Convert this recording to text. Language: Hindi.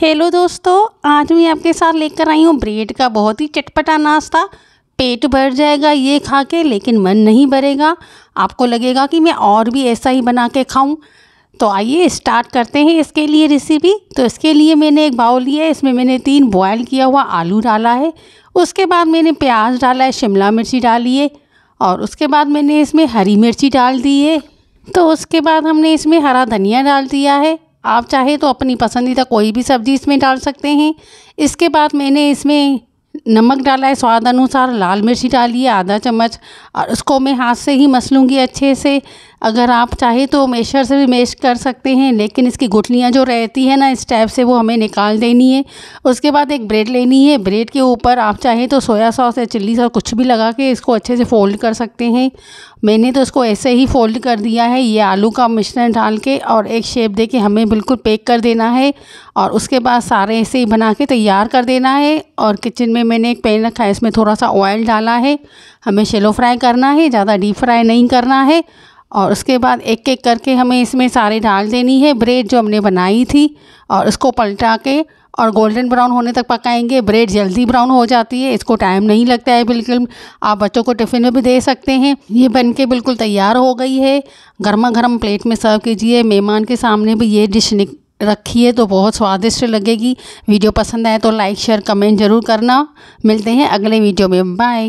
हेलो दोस्तों आज मैं आपके साथ लेकर आई हूँ ब्रेड का बहुत ही चटपटा नाश्ता पेट भर जाएगा ये खा के लेकिन मन नहीं भरेगा आपको लगेगा कि मैं और भी ऐसा ही बना के खाऊं तो आइए स्टार्ट करते हैं इसके लिए रेसिपी तो इसके लिए मैंने एक बाउल लिया है इसमें मैंने तीन बॉयल किया हुआ आलू डाला है उसके बाद मैंने प्याज डाला है शिमला मिर्ची डाली है और उसके बाद मैंने इसमें हरी मिर्ची डाल दी है तो उसके बाद हमने इसमें हरा धनिया डाल दिया है आप चाहे तो अपनी पसंदीदा कोई भी सब्ज़ी इसमें डाल सकते हैं इसके बाद मैंने इसमें नमक डाला है स्वाद अनुसार लाल मिर्ची डाली है आधा चम्मच और उसको मैं हाथ से ही मस लूँगी अच्छे से अगर आप चाहे तो मेशर से भी मेश कर सकते हैं लेकिन इसकी गुठलियाँ जो रहती है ना इस टाइप से वो हमें निकाल देनी है उसके बाद एक ब्रेड लेनी है ब्रेड के ऊपर आप चाहे तो सोया सॉस या चिल्ली सॉस कुछ भी लगा के इसको अच्छे से फ़ोल्ड कर सकते हैं मैंने तो इसको ऐसे ही फ़ोल्ड कर दिया है ये आलू का मिश्रण डाल के और एक शेप दे के हमें बिल्कुल पैक कर देना है और उसके बाद सारे ऐसे ही बना के तैयार कर देना है और किचन में मैंने एक पैन रखा है इसमें थोड़ा सा ऑयल डाला है हमें शेलो फ्राई करना है ज़्यादा डीप फ्राई नहीं करना है और उसके बाद एक एक करके हमें इसमें सारे डाल देनी है ब्रेड जो हमने बनाई थी और उसको पलटा के और गोल्डन ब्राउन होने तक पकाएंगे ब्रेड जल्दी ब्राउन हो जाती है इसको टाइम नहीं लगता है बिल्कुल आप बच्चों को टिफ़िन में भी दे सकते हैं ये बन के बिल्कुल तैयार हो गई है गर्मा गर्म प्लेट में सर्व कीजिए मेहमान के सामने भी ये डिश रखी है तो बहुत स्वादिष्ट लगेगी वीडियो पसंद आए तो लाइक शेयर कमेंट ज़रूर करना मिलते हैं अगले वीडियो में बाय